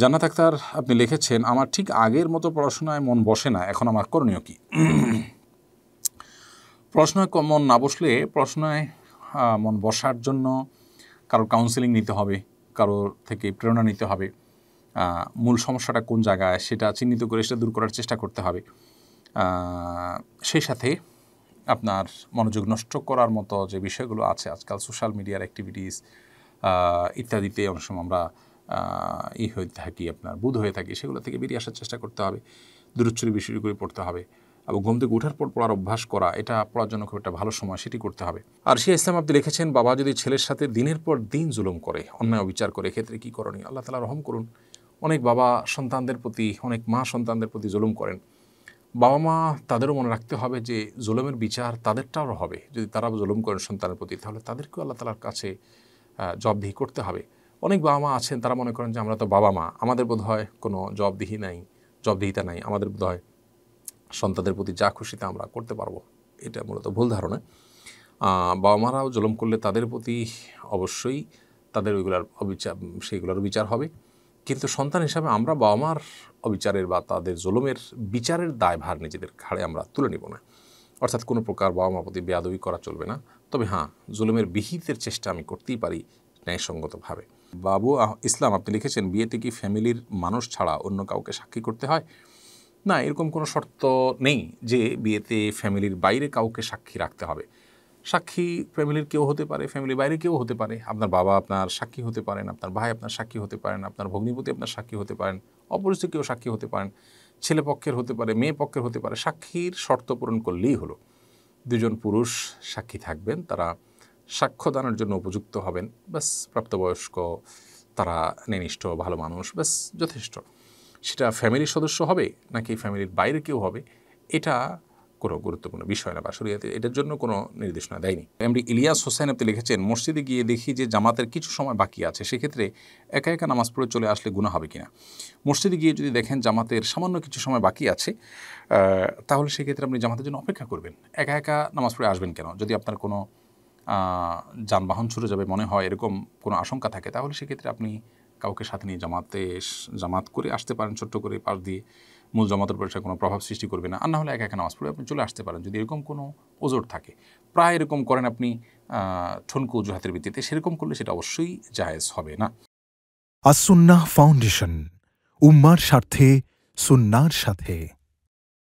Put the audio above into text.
জান্নাত আক্তার আপনি লিখেছেন আমার ঠিক আগের মতো পড়াশোনায় মন বসে না এখন আমার করণীয় কি পড়াশোনায় মন না বসলে পড়াশোনায় মন বসার জন্য কারোর কাউন্সেলিং নিতে হবে কারোর থেকে প্রেরণা নিতে হবে মূল সমস্যাটা কোন জায়গায় সেটা চিহ্নিত করে সেটা দূর করার চেষ্টা করতে হবে সেই সাথে আপনার মনোযোগ নষ্ট করার মতো যে বিষয়গুলো আছে আজকাল সোশ্যাল মিডিয়ার অ্যাক্টিভিটিস ইত্যাদিতে অনেক সময় আমরা ই হয়ে থাকি আপনার বুধ হয়ে থাকি সেগুলো থেকে বেরিয়ে আসার চেষ্টা করতে হবে দূরচ্ছুরি বেশি করে পড়তে হবে এবং ঘুম থেকে ওঠার পর পড়ার অভ্যাস করা এটা পড়ার জন্য খুব একটা ভালো সময় সেটি করতে হবে আর সে ইসলাম আপনি লিখেছেন বাবা যদি ছেলের সাথে দিনের পর দিন জুলুম করে অন্যায় অবিচার করে ক্ষেত্রে কী করণীয় আল্লাহ তালা রহম করুন অনেক বাবা সন্তানদের প্রতি অনেক মা সন্তানদের প্রতি জুলুম করেন বাবা মা তাদেরও মনে রাখতে হবে যে জুলুমের বিচার তাদেরটাও হবে যদি তারা জুলুম করেন সন্তানের প্রতি তাহলে তাদেরকেও আল্লাহ তালার কাছে জবাবদিহি করতে হবে অনেক বাবা মা আছেন তারা মনে করেন যে আমরা তো বাবা মা আমাদের বোধ হয় কোনো জবদিহি নাই জবদিহিতা নাই আমাদের বোধ হয় সন্তানদের প্রতি যা খুশি তা আমরা করতে পারবো এটা মূলত ভুল ধারণা বাবা মারাও জলম করলে তাদের প্রতি অবশ্যই তাদের ওইগুলার অবিচার সেইগুলোর বিচার হবে কিন্তু সন্তান হিসাবে আমরা বাবা মার অবিচারের বা তাদের জলমের বিচারের দায়ভার নিজেদের ঘাড়ে আমরা তুলে নিব না অর্থাৎ কোনো প্রকার বাবা মার প্রতি বেয়াদবি করা চলবে না তবে হ্যাঁ জুলুমের বিহিতের চেষ্টা আমি করতেই পারি ন্যায়সঙ্গতভাবে বাবু ইসলাম আপনি লিখেছেন বিয়েতে কি ফ্যামিলির মানুষ ছাড়া অন্য কাউকে সাক্ষী করতে হয় না এরকম কোনো শর্ত নেই যে বিয়েতে ফ্যামিলির বাইরে কাউকে সাক্ষী রাখতে হবে সাক্ষী ফ্যামিলির কেউ হতে পারে ফ্যামিলির বাইরে কেউ হতে পারে আপনার বাবা আপনার সাক্ষী হতে পারেন আপনার ভাই আপনার সাক্ষী হতে পারেন আপনার ভগ্নিপতি আপনার সাক্ষী হতে পারেন অপরিচিত কেউ সাক্ষী হতে পারেন ছেলে পক্ষের হতে পারে মেয়ে পক্ষের হতে পারে সাক্ষীর শর্ত পূরণ করলেই হলো দুজন পুরুষ সাক্ষী থাকবেন তারা সাক্ষ্যদানের জন্য উপযুক্ত হবেন ব্যাস প্রাপ্তবয়স্ক তারা নিনিষ্ঠ ভালো মানুষ ব্যাস যথেষ্ট সেটা ফ্যামিলির সদস্য হবে নাকি ফ্যামিলির বাইরে কেউ হবে এটা কোনো গুরুত্বপূর্ণ বিষয় না বা শরীয়তে এটার জন্য কোনো নির্দেশনা দেয়নি এমনি ইলিয়াস হোসেন আপনি লিখেছেন মসজিদে গিয়ে দেখি যে জামাতের কিছু সময় বাকি আছে সেক্ষেত্রে একা একা নামাজ পড়ে চলে আসলে গুণা হবে কিনা মসজিদে গিয়ে যদি দেখেন জামাতের সামান্য কিছু সময় বাকি আছে তাহলে সেক্ষেত্রে আপনি জামাতের জন্য অপেক্ষা করবেন একা একা নামাজ পড়ে আসবেন কেন যদি আপনার কোনো যানবাহন ছুটে যাবে মনে হয় এরকম কোনো আশঙ্কা থাকে তাহলে সেক্ষেত্রে আপনি কাউকে সাথে নিয়ে জামাতে জামাত করে আসতে পারেন ছোট্ট করে পাশ দিয়ে মূল জমাতের পরে কোনো প্রভাব সৃষ্টি করবে না আর না হলে একা একা নামাজ পড়ে আপনি চলে আসতে পারেন যদি এরকম কোনো ওজোর থাকে প্রায় এরকম করেন আপনি ঠনকু অজুহাতের ভিত্তিতে সেরকম করলে সেটা অবশ্যই জায়েজ হবে না আসুন্না ফাউন্ডেশন উম্মার স্বার্থে সুন্নার সাথে